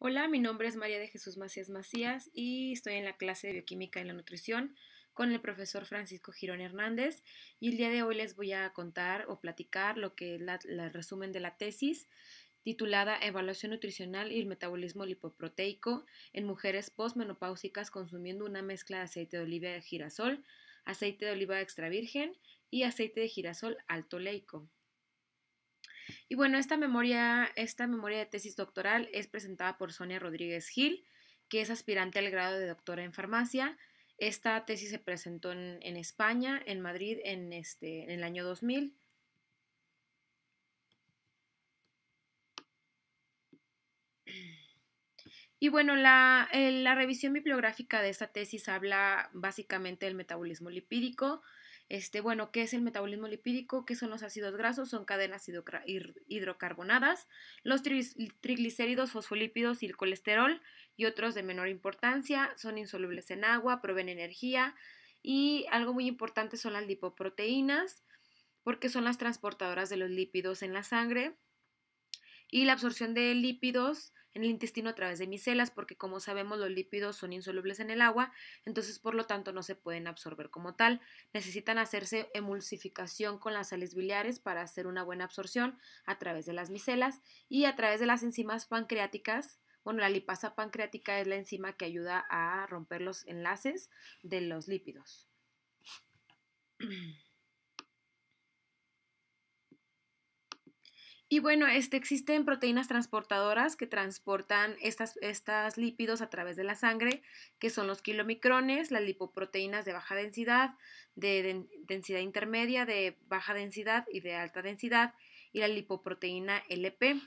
Hola, mi nombre es María de Jesús Macías Macías y estoy en la clase de Bioquímica y la Nutrición con el profesor Francisco Girón Hernández y el día de hoy les voy a contar o platicar lo que es el resumen de la tesis titulada Evaluación nutricional y el metabolismo lipoproteico en mujeres postmenopáusicas consumiendo una mezcla de aceite de oliva de girasol, aceite de oliva extra virgen y aceite de girasol alto leico. Y bueno, esta memoria, esta de tesis doctoral es presentada por Sonia Rodríguez Gil, que es aspirante al grado de doctora en farmacia. Esta tesis se presentó en, España, en Madrid, en, este, el año 2000. Y bueno, la, eh, la, revisión bibliográfica de esta tesis habla básicamente del metabolismo lipídico, este, bueno, ¿qué es el metabolismo lipídico? ¿Qué son los ácidos grasos? Son cadenas hidrocarbonadas, los triglicéridos, fosfolípidos y el colesterol y otros de menor importancia, son insolubles en agua, proveen energía y algo muy importante son las lipoproteínas porque son las transportadoras de los lípidos en la sangre y la absorción de lípidos en el intestino a través de micelas, porque como sabemos los lípidos son insolubles en el agua, entonces por lo tanto no se pueden absorber como tal. Necesitan hacerse emulsificación con las sales biliares para hacer una buena absorción a través de las micelas y a través de las enzimas pancreáticas. Bueno, la lipasa pancreática es la enzima que ayuda a romper los enlaces de los lípidos. Y bueno, este, existen proteínas transportadoras que transportan estas, lípidos a través de la sangre, que son los kilomicrones, las lipoproteínas de baja densidad, de densidad intermedia, de baja densidad y de alta densidad, y la lipoproteína LP.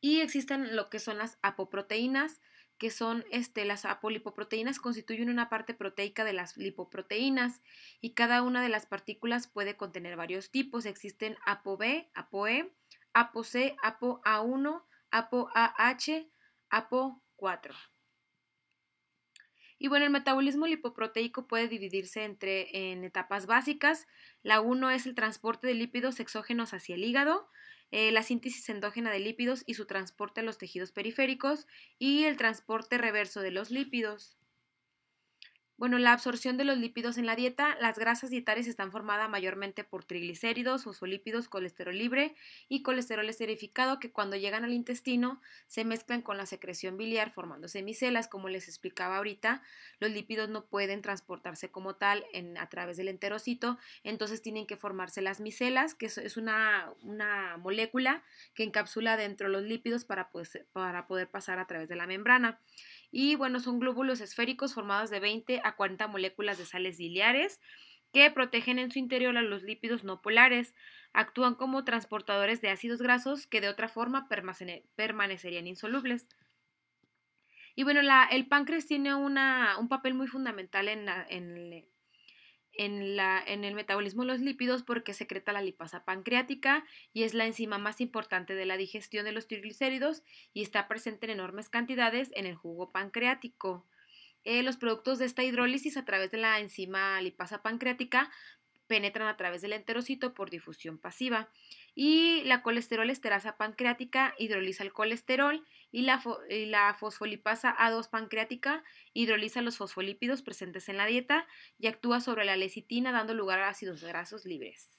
Y existen lo que son las apoproteínas, que son este, las apolipoproteínas, constituyen una parte proteica de las lipoproteínas y cada una de las partículas puede contener varios tipos. Existen ApoB, ApoE, ApoC, ApoA1, ApoAH, apo 4 Y bueno, el metabolismo lipoproteico puede dividirse entre, en etapas básicas. La 1 es el transporte de lípidos exógenos hacia el hígado. Eh, la síntesis endógena de lípidos y su transporte a los tejidos periféricos y el transporte reverso de los lípidos. Bueno, la absorción de los lípidos en la dieta, las grasas dietarias están formadas mayormente por triglicéridos, lípidos, colesterol libre y colesterol esterificado que cuando llegan al intestino se mezclan con la secreción biliar formándose micelas, como les explicaba ahorita, los lípidos no pueden transportarse como tal a través del enterocito, entonces tienen que formarse las micelas, que es una, molécula que encapsula dentro los lípidos para pues, poder pasar a través de la membrana y bueno, son glóbulos esféricos formados de 20 a 40 moléculas de sales biliares que protegen en su interior a los lípidos no polares. Actúan como transportadores de ácidos grasos que de otra forma permanecerían insolubles. Y bueno, la, el páncreas tiene un papel muy fundamental en, en, en, el metabolismo de los lípidos porque secreta la lipasa pancreática y es la enzima más importante de la digestión de los triglicéridos y está presente en enormes cantidades en el jugo pancreático. Eh, los productos de esta hidrólisis a través de la enzima lipasa pancreática penetran a través del enterocito por difusión pasiva. Y la colesterol esterasa pancreática hidroliza el colesterol y la, fosfolipasa A2 pancreática hidroliza los fosfolípidos presentes en la dieta y actúa sobre la lecitina dando lugar a ácidos grasos libres.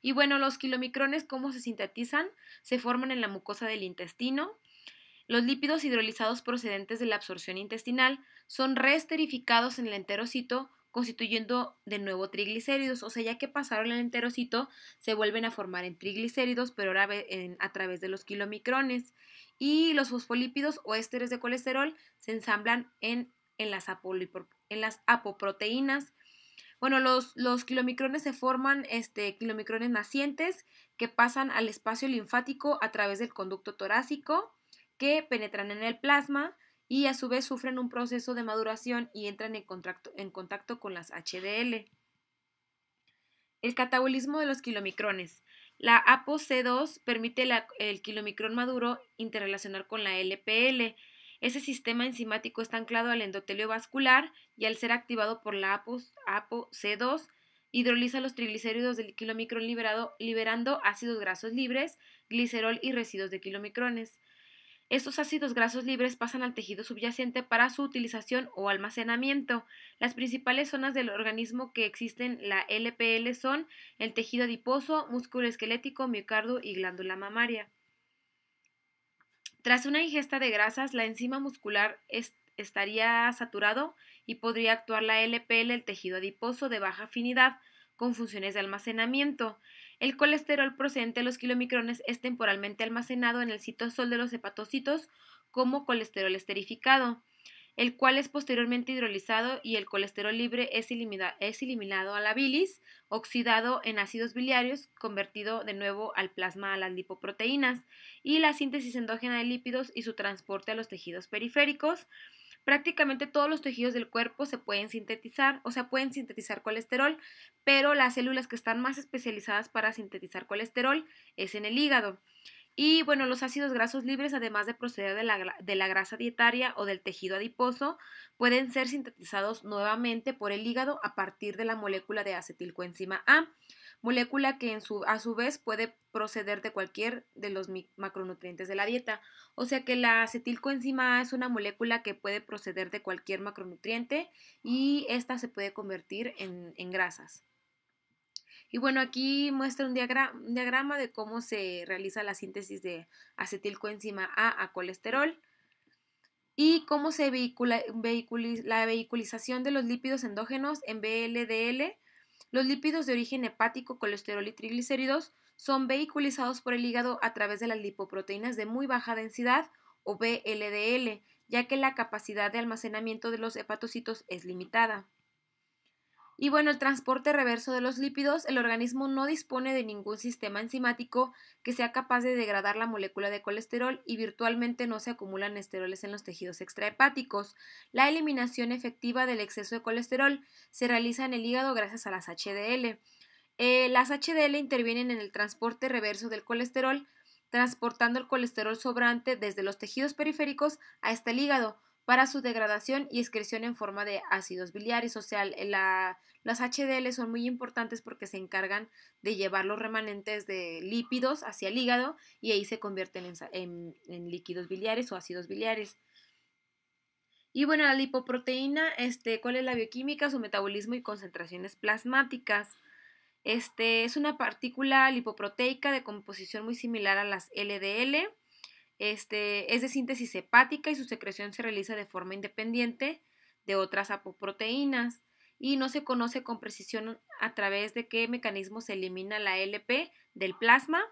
Y bueno, los kilomicrones, ¿cómo se sintetizan? Se forman en la mucosa del intestino, los lípidos hidrolizados procedentes de la absorción intestinal son reesterificados en el enterocito constituyendo de nuevo triglicéridos, o sea, ya que pasaron el enterocito, se vuelven a formar en triglicéridos, pero ahora a través de los kilomicrones. Y los fosfolípidos o ésteres de colesterol se ensamblan en, las, en las, apoproteínas. Bueno, los, los, kilomicrones se forman este, kilomicrones nacientes que pasan al espacio linfático a través del conducto torácico, que penetran en el plasma y a su vez sufren un proceso de maduración y entran en contacto, en contacto con las HDL. El catabolismo de los kilomicrones. La c 2 permite el kilomicrón maduro interrelacionar con la LPL. Ese sistema enzimático está anclado al endotelio vascular y al ser activado por la apo c 2 hidroliza los triglicéridos del kilomicrón liberado, liberando ácidos grasos libres, glicerol y residuos de kilomicrones. Estos ácidos grasos libres pasan al tejido subyacente para su utilización o almacenamiento. Las principales zonas del organismo que existen la LPL son el tejido adiposo, músculo esquelético, miocardio y glándula mamaria. Tras una ingesta de grasas, la enzima muscular estaría saturado y podría actuar la LPL, el tejido adiposo de baja afinidad, con funciones de almacenamiento. El colesterol procedente de los kilomicrones es temporalmente almacenado en el citosol de los hepatocitos como colesterol esterificado, el cual es posteriormente hidrolizado y el colesterol libre es, es eliminado a la bilis, oxidado en ácidos biliarios, convertido de nuevo al plasma a las lipoproteínas y la síntesis endógena de lípidos y su transporte a los tejidos periféricos prácticamente todos los tejidos del cuerpo se pueden sintetizar, o sea, pueden sintetizar colesterol, pero las células que están más especializadas para sintetizar colesterol es en el hígado. Y bueno, los ácidos grasos libres, además de proceder de la, de la, grasa dietaria o del tejido adiposo, pueden ser sintetizados nuevamente por el hígado a partir de la molécula de acetilcoenzima A molécula que a su vez puede proceder de cualquier de los macronutrientes de la dieta. O sea que la acetilcoenzima A es una molécula que puede proceder de cualquier macronutriente y esta se puede convertir en, grasas. Y bueno, aquí muestra un, diagrama, de cómo se realiza la síntesis de acetilcoenzima A a colesterol y cómo se vehicula, la vehiculización de los lípidos endógenos en BLDL los lípidos de origen hepático, colesterol y triglicéridos son vehiculizados por el hígado a través de las lipoproteínas de muy baja densidad o BLDL, ya que la capacidad de almacenamiento de los hepatocitos es limitada. Y bueno, el transporte reverso de los lípidos, el organismo no dispone de ningún sistema enzimático que sea capaz de degradar la molécula de colesterol y virtualmente no se acumulan esteroles en los tejidos extrahepáticos. La eliminación efectiva del exceso de colesterol se realiza en el hígado gracias a las HDL. Eh, las HDL intervienen en el transporte reverso del colesterol, transportando el colesterol sobrante desde los tejidos periféricos a este hígado para su degradación y excreción en forma de ácidos biliares. O sea, las HDL son muy importantes porque se encargan de llevar los remanentes de lípidos hacia el hígado y ahí se convierten en, líquidos biliares o ácidos biliares. Y bueno, la lipoproteína, este, ¿cuál es la bioquímica? Su metabolismo y concentraciones plasmáticas. Este, es una partícula lipoproteica de composición muy similar a las LDL este, es de síntesis hepática y su secreción se realiza de forma independiente de otras apoproteínas y no se conoce con precisión a través de qué mecanismo se elimina la LP del plasma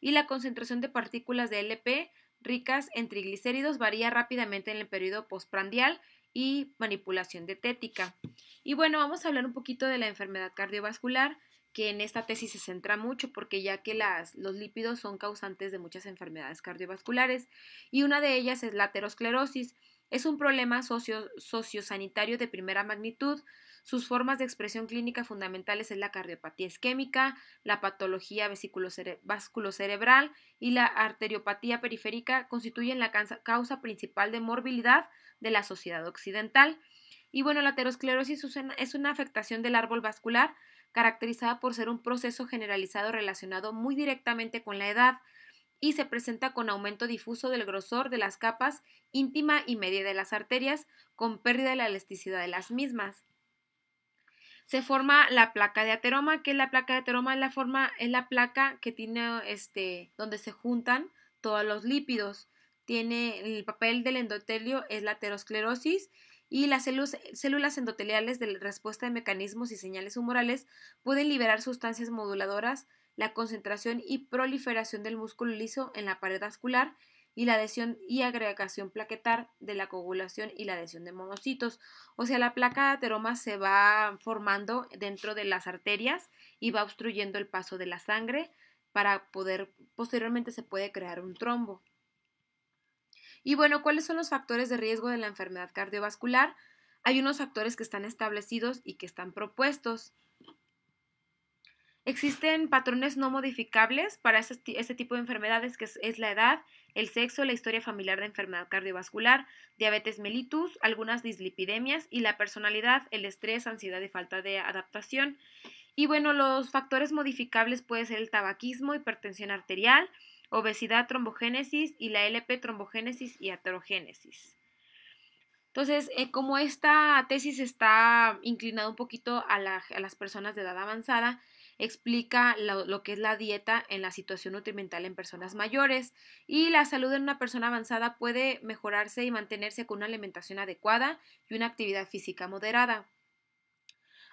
y la concentración de partículas de LP ricas en triglicéridos varía rápidamente en el periodo postprandial y manipulación dietética. Y bueno, vamos a hablar un poquito de la enfermedad cardiovascular que en esta tesis se centra mucho porque ya que los lípidos son causantes de muchas enfermedades cardiovasculares y una de ellas es la aterosclerosis. Es un problema socio, sociosanitario de primera magnitud. Sus formas de expresión clínica fundamentales es la cardiopatía isquémica, la patología vasculocerebral y la arteriopatía periférica constituyen la causa principal de morbilidad de la sociedad occidental. Y bueno, la aterosclerosis es una afectación del árbol vascular caracterizada por ser un proceso generalizado relacionado muy directamente con la edad y se presenta con aumento difuso del grosor de las capas íntima y media de las arterias, con pérdida de la elasticidad de las mismas. Se forma la placa de ateroma, que es la placa de ateroma es la forma es la placa que tiene este donde se juntan todos los lípidos. Tiene el papel del endotelio es la aterosclerosis y las células endoteliales de respuesta de mecanismos y señales humorales pueden liberar sustancias moduladoras, la concentración y proliferación del músculo liso en la pared vascular y la adhesión y agregación plaquetar de la coagulación y la adhesión de monocitos. O sea, la placa de ateroma se va formando dentro de las arterias y va obstruyendo el paso de la sangre para poder, posteriormente se puede crear un trombo. Y bueno, ¿cuáles son los factores de riesgo de la enfermedad cardiovascular? Hay unos factores que están establecidos y que están propuestos. Existen patrones no modificables para este, tipo de enfermedades, que es, la edad, el sexo, la historia familiar de enfermedad cardiovascular, diabetes mellitus, algunas dislipidemias y la personalidad, el estrés, ansiedad y falta de adaptación. Y bueno, los factores modificables pueden ser el tabaquismo, hipertensión arterial, obesidad trombogénesis y la LP trombogénesis y aterogénesis. Entonces, eh, como esta tesis está inclinada un poquito a, las personas de edad avanzada, explica lo, que es la dieta en la situación nutrimental en personas mayores y la salud en una persona avanzada puede mejorarse y mantenerse con una alimentación adecuada y una actividad física moderada.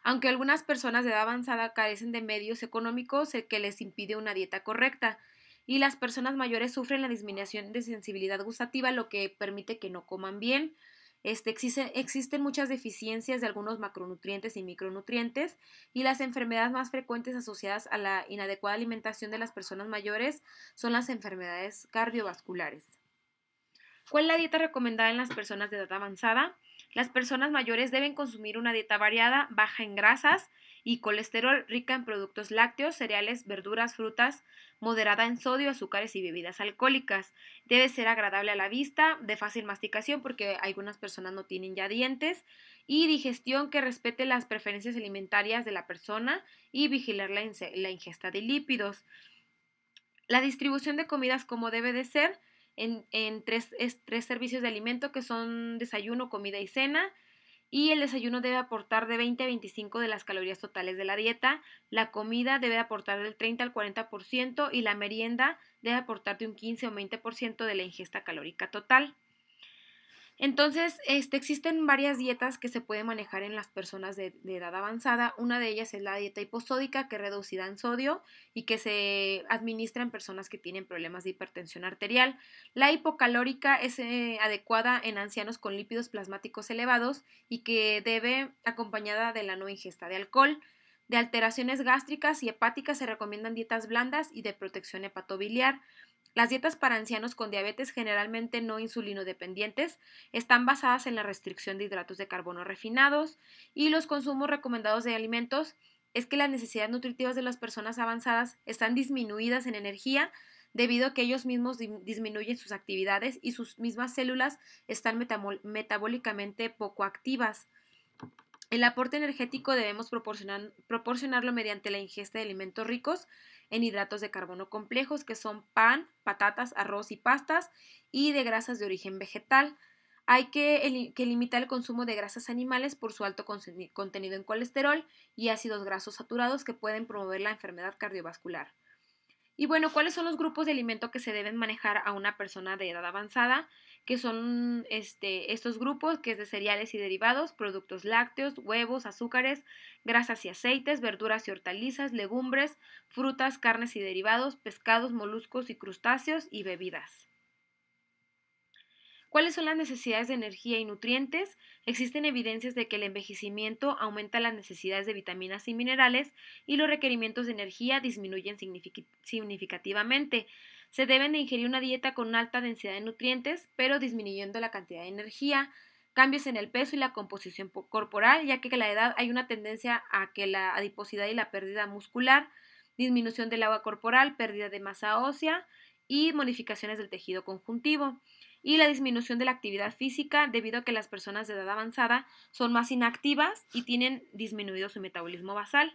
Aunque algunas personas de edad avanzada carecen de medios económicos eh, que les impide una dieta correcta, y las personas mayores sufren la disminución de sensibilidad gustativa, lo que permite que no coman bien. Este, existe, existen muchas deficiencias de algunos macronutrientes y micronutrientes y las enfermedades más frecuentes asociadas a la inadecuada alimentación de las personas mayores son las enfermedades cardiovasculares. ¿Cuál es la dieta recomendada en las personas de edad avanzada? Las personas mayores deben consumir una dieta variada, baja en grasas, y colesterol rica en productos lácteos, cereales, verduras, frutas, moderada en sodio, azúcares y bebidas alcohólicas. Debe ser agradable a la vista, de fácil masticación porque algunas personas no tienen ya dientes y digestión que respete las preferencias alimentarias de la persona y vigilar la, ingesta de lípidos. La distribución de comidas como debe de ser en, tres, tres servicios de alimento que son desayuno, comida y cena y el desayuno debe aportar de 20 a 25 de las calorías totales de la dieta, la comida debe aportar del 30 al 40% y la merienda debe aportar de un 15 o 20% de la ingesta calórica total. Entonces, este, existen varias dietas que se pueden manejar en las personas de, edad avanzada. Una de ellas es la dieta hiposódica, que es reducida en sodio y que se administra en personas que tienen problemas de hipertensión arterial. La hipocalórica es eh, adecuada en ancianos con lípidos plasmáticos elevados y que debe acompañada de la no ingesta de alcohol. De alteraciones gástricas y hepáticas se recomiendan dietas blandas y de protección hepatobiliar. Las dietas para ancianos con diabetes generalmente no insulinodependientes están basadas en la restricción de hidratos de carbono refinados y los consumos recomendados de alimentos es que las necesidades nutritivas de las personas avanzadas están disminuidas en energía debido a que ellos mismos disminuyen sus actividades y sus mismas células están metabólicamente poco activas. El aporte energético debemos proporcionarlo mediante la ingesta de alimentos ricos en hidratos de carbono complejos, que son pan, patatas, arroz y pastas, y de grasas de origen vegetal. Hay que, limitar el consumo de grasas animales por su alto contenido en colesterol y ácidos grasos saturados que pueden promover la enfermedad cardiovascular. Y bueno, ¿cuáles son los grupos de alimento que se deben manejar a una persona de edad avanzada? que son este, estos grupos que es de cereales y derivados, productos lácteos, huevos, azúcares, grasas y aceites, verduras y hortalizas, legumbres, frutas, carnes y derivados, pescados, moluscos y crustáceos y bebidas. ¿Cuáles son las necesidades de energía y nutrientes? Existen evidencias de que el envejecimiento aumenta las necesidades de vitaminas y minerales y los requerimientos de energía disminuyen significativamente. Se deben de ingerir una dieta con alta densidad de nutrientes, pero disminuyendo la cantidad de energía, cambios en el peso y la composición corporal, ya que con la edad hay una tendencia a que la adiposidad y la pérdida muscular, disminución del agua corporal, pérdida de masa ósea y modificaciones del tejido conjuntivo y la disminución de la actividad física debido a que las personas de edad avanzada son más inactivas y tienen disminuido su metabolismo basal.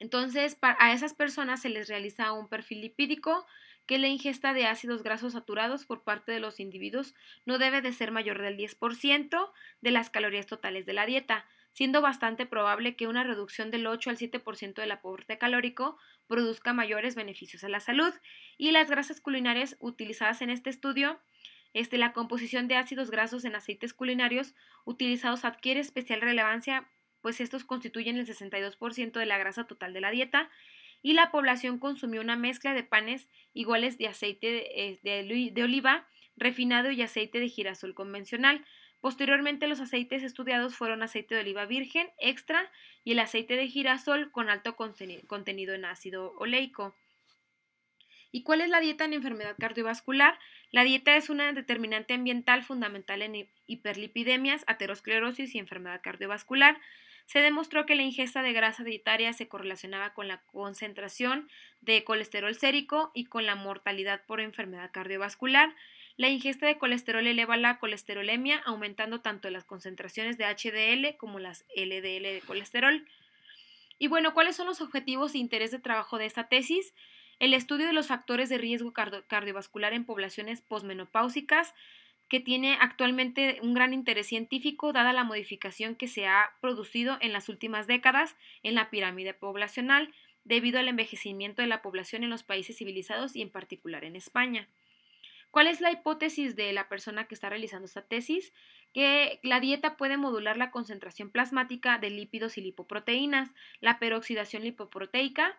Entonces, a esas personas se les realiza un perfil lipídico que la ingesta de ácidos grasos saturados por parte de los individuos no debe de ser mayor del 10% de las calorías totales de la dieta, siendo bastante probable que una reducción del 8 al 7% del aporte calórico produzca mayores beneficios a la salud. Y las grasas culinarias utilizadas en este estudio este, la composición de ácidos grasos en aceites culinarios utilizados adquiere especial relevancia pues estos constituyen el 62% de la grasa total de la dieta y la población consumió una mezcla de panes iguales de aceite eh, de, de oliva refinado y aceite de girasol convencional. Posteriormente los aceites estudiados fueron aceite de oliva virgen extra y el aceite de girasol con alto contenido en ácido oleico. ¿Y cuál es la dieta en enfermedad cardiovascular? La dieta es una determinante ambiental fundamental en hiperlipidemias, aterosclerosis y enfermedad cardiovascular se demostró que la ingesta de grasa dietaria se correlacionaba con la concentración de colesterol sérico y con la mortalidad por enfermedad cardiovascular. La ingesta de colesterol eleva la colesterolemia, aumentando tanto las concentraciones de HDL como las LDL de colesterol. Y bueno, ¿cuáles son los objetivos e interés de trabajo de esta tesis? El estudio de los factores de riesgo cardiovascular en poblaciones posmenopáusicas, que tiene actualmente un gran interés científico dada la modificación que se ha producido en las últimas décadas en la pirámide poblacional debido al envejecimiento de la población en los países civilizados y en particular en España. ¿Cuál es la hipótesis de la persona que está realizando esta tesis? Que la dieta puede modular la concentración plasmática de lípidos y lipoproteínas, la peroxidación lipoproteica,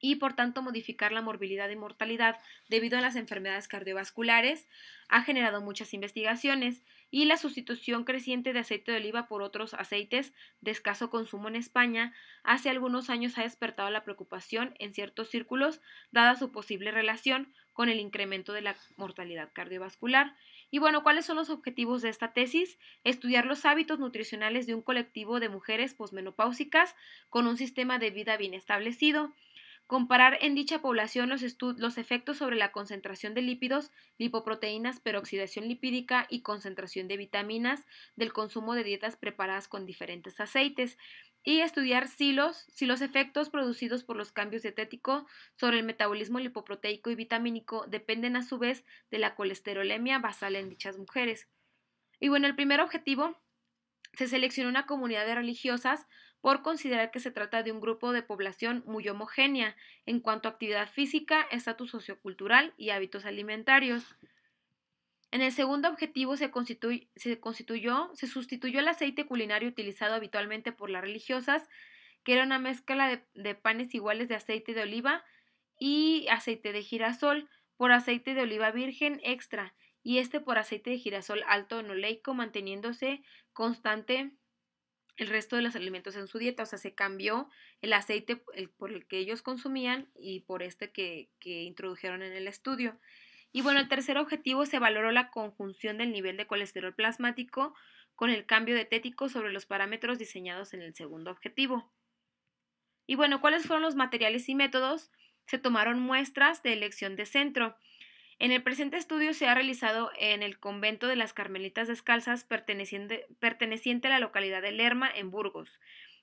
y por tanto modificar la morbilidad y mortalidad debido a las enfermedades cardiovasculares, ha generado muchas investigaciones y la sustitución creciente de aceite de oliva por otros aceites de escaso consumo en España hace algunos años ha despertado la preocupación en ciertos círculos dada su posible relación con el incremento de la mortalidad cardiovascular. Y bueno, ¿cuáles son los objetivos de esta tesis? Estudiar los hábitos nutricionales de un colectivo de mujeres posmenopáusicas con un sistema de vida bien establecido Comparar en dicha población los, los, efectos sobre la concentración de lípidos, lipoproteínas, peroxidación lipídica y concentración de vitaminas del consumo de dietas preparadas con diferentes aceites. Y estudiar si los, si los efectos producidos por los cambios dietéticos sobre el metabolismo lipoproteico y vitamínico dependen a su vez de la colesterolemia basal en dichas mujeres. Y bueno, el primer objetivo se seleccionó una comunidad de religiosas por considerar que se trata de un grupo de población muy homogénea en cuanto a actividad física, estatus sociocultural y hábitos alimentarios. En el segundo objetivo se, constituyó, se sustituyó el aceite culinario utilizado habitualmente por las religiosas, que era una mezcla de panes iguales de aceite de oliva y aceite de girasol, por aceite de oliva virgen extra, y este por aceite de girasol alto en oleico, manteniéndose constante el resto de los alimentos en su dieta. O sea, se cambió el aceite por el que ellos consumían y por este que, introdujeron en el estudio. Y bueno, el tercer objetivo se valoró la conjunción del nivel de colesterol plasmático con el cambio de tético sobre los parámetros diseñados en el segundo objetivo. Y bueno, ¿cuáles fueron los materiales y métodos? Se tomaron muestras de elección de centro. En el presente estudio se ha realizado en el convento de las Carmelitas Descalzas perteneciente, a la localidad de Lerma, en Burgos.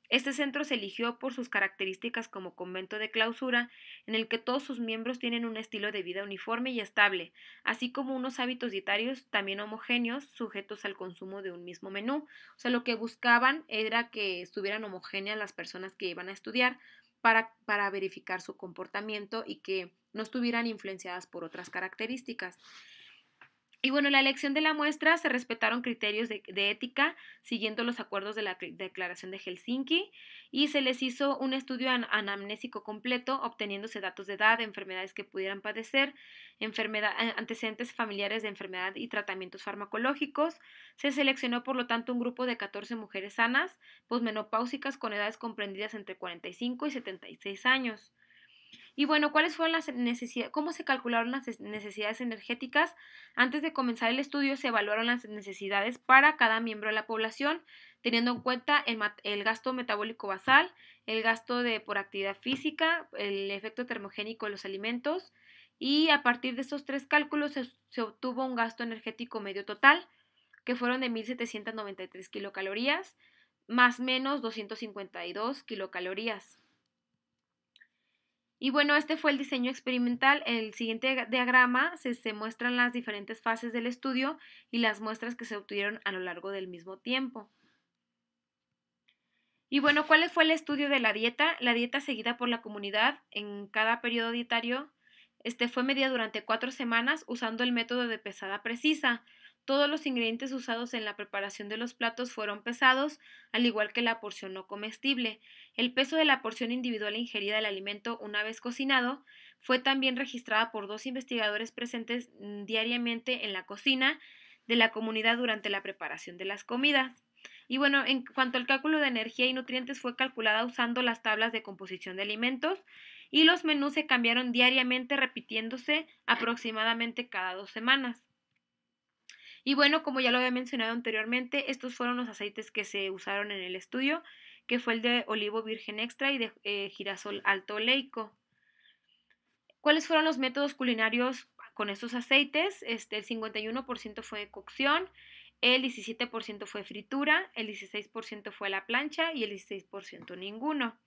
Este centro se eligió por sus características como convento de clausura, en el que todos sus miembros tienen un estilo de vida uniforme y estable, así como unos hábitos dietarios también homogéneos, sujetos al consumo de un mismo menú. O sea, lo que buscaban era que estuvieran homogéneas las personas que iban a estudiar, para, verificar su comportamiento y que no estuvieran influenciadas por otras características. Y bueno, en la elección de la muestra se respetaron criterios de, ética siguiendo los acuerdos de la Declaración de Helsinki y se les hizo un estudio anamnésico completo obteniéndose datos de edad, enfermedades que pudieran padecer, eh, antecedentes familiares de enfermedad y tratamientos farmacológicos. Se seleccionó por lo tanto un grupo de 14 mujeres sanas, posmenopáusicas con edades comprendidas entre 45 y 76 años. Y bueno, ¿cuáles fueron las necesidades? ¿Cómo se calcularon las necesidades energéticas? Antes de comenzar el estudio se evaluaron las necesidades para cada miembro de la población, teniendo en cuenta el, gasto metabólico basal, el gasto de por actividad física, el efecto termogénico de los alimentos, y a partir de estos tres cálculos se, obtuvo un gasto energético medio total, que fueron de 1.793 kilocalorías, más menos 252 kilocalorías. Y bueno, este fue el diseño experimental. En El siguiente diagrama se, muestran las diferentes fases del estudio y las muestras que se obtuvieron a lo largo del mismo tiempo. Y bueno, ¿cuál fue el estudio de la dieta? La dieta seguida por la comunidad en cada periodo dietario este, fue medida durante cuatro semanas usando el método de pesada precisa. Todos los ingredientes usados en la preparación de los platos fueron pesados, al igual que la porción no comestible. El peso de la porción individual ingerida del alimento una vez cocinado fue también registrada por dos investigadores presentes mm, diariamente en la cocina de la comunidad durante la preparación de las comidas. Y bueno, en cuanto al cálculo de energía y nutrientes fue calculada usando las tablas de composición de alimentos y los menús se cambiaron diariamente repitiéndose aproximadamente cada dos semanas. Y bueno, como ya lo había mencionado anteriormente, estos fueron los aceites que se usaron en el estudio que fue el de olivo virgen extra y de eh, girasol alto oleico. ¿Cuáles fueron los métodos culinarios con estos aceites? Este, el 51% fue cocción, el 17% fue fritura, el 16% fue la plancha y el 16% ninguno.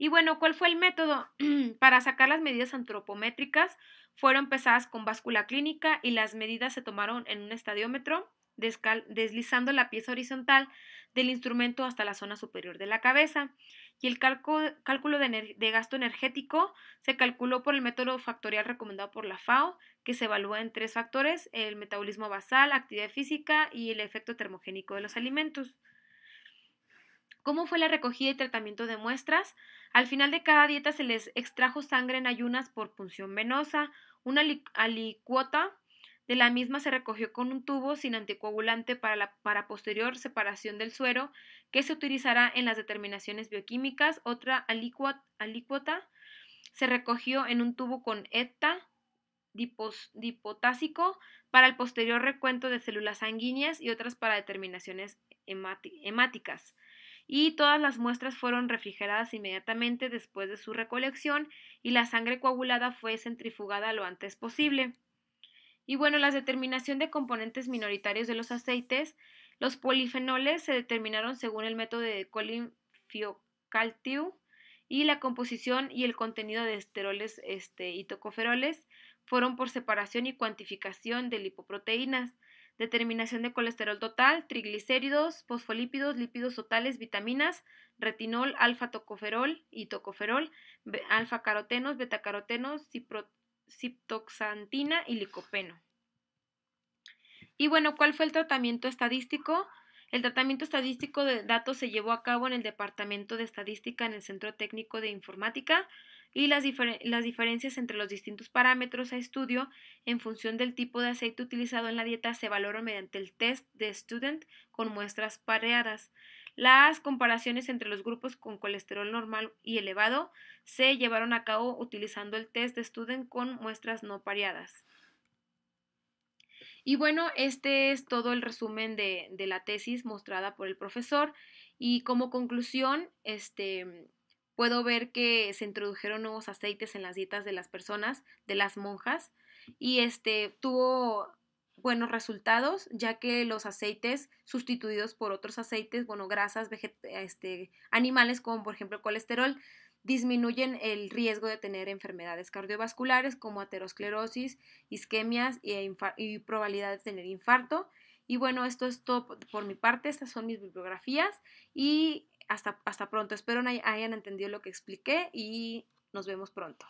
Y bueno, ¿cuál fue el método? Para sacar las medidas antropométricas fueron pesadas con báscula clínica y las medidas se tomaron en un estadiómetro, deslizando la pieza horizontal del instrumento hasta la zona superior de la cabeza. Y el cálculo de, gasto energético se calculó por el método factorial recomendado por la FAO, que se evalúa en tres factores, el metabolismo basal, actividad física y el efecto termogénico de los alimentos. ¿Cómo fue la recogida y tratamiento de muestras? Al final de cada dieta se les extrajo sangre en ayunas por punción venosa, una alicuota de la misma se recogió con un tubo sin anticoagulante para, posterior separación del suero que se utilizará en las determinaciones bioquímicas. Otra alícuota se recogió en un tubo con ETA dipotásico para el posterior recuento de células sanguíneas y otras para determinaciones hemáticas. Y todas las muestras fueron refrigeradas inmediatamente después de su recolección y la sangre coagulada fue centrifugada lo antes posible. Y bueno, la determinación de componentes minoritarios de los aceites, los polifenoles se determinaron según el método de Colin Fiocaltiu y la composición y el contenido de esteroles este, y tocoferoles fueron por separación y cuantificación de lipoproteínas, determinación de colesterol total, triglicéridos, fosfolípidos, lípidos totales, vitaminas, retinol, alfa-tocoferol y tocoferol, alfa-carotenos, beta-carotenos, ciptoxantina y licopeno. Y bueno, ¿cuál fue el tratamiento estadístico? El tratamiento estadístico de datos se llevó a cabo en el Departamento de Estadística en el Centro Técnico de Informática y las, las, diferencias entre los distintos parámetros a estudio en función del tipo de aceite utilizado en la dieta se valoran mediante el test de Student con muestras pareadas. Las comparaciones entre los grupos con colesterol normal y elevado se llevaron a cabo utilizando el test de Student con muestras no pareadas. Y bueno, este es todo el resumen de, de la tesis mostrada por el profesor. Y como conclusión, este, puedo ver que se introdujeron nuevos aceites en las dietas de las personas, de las monjas, y este tuvo buenos resultados, ya que los aceites sustituidos por otros aceites, bueno, grasas este, animales como por ejemplo el colesterol, disminuyen el riesgo de tener enfermedades cardiovasculares como aterosclerosis, isquemias y, probabilidades e probabilidad de tener infarto. Y bueno, esto es todo por mi parte, estas son mis bibliografías y hasta, hasta pronto. Espero hayan entendido lo que expliqué y nos vemos pronto.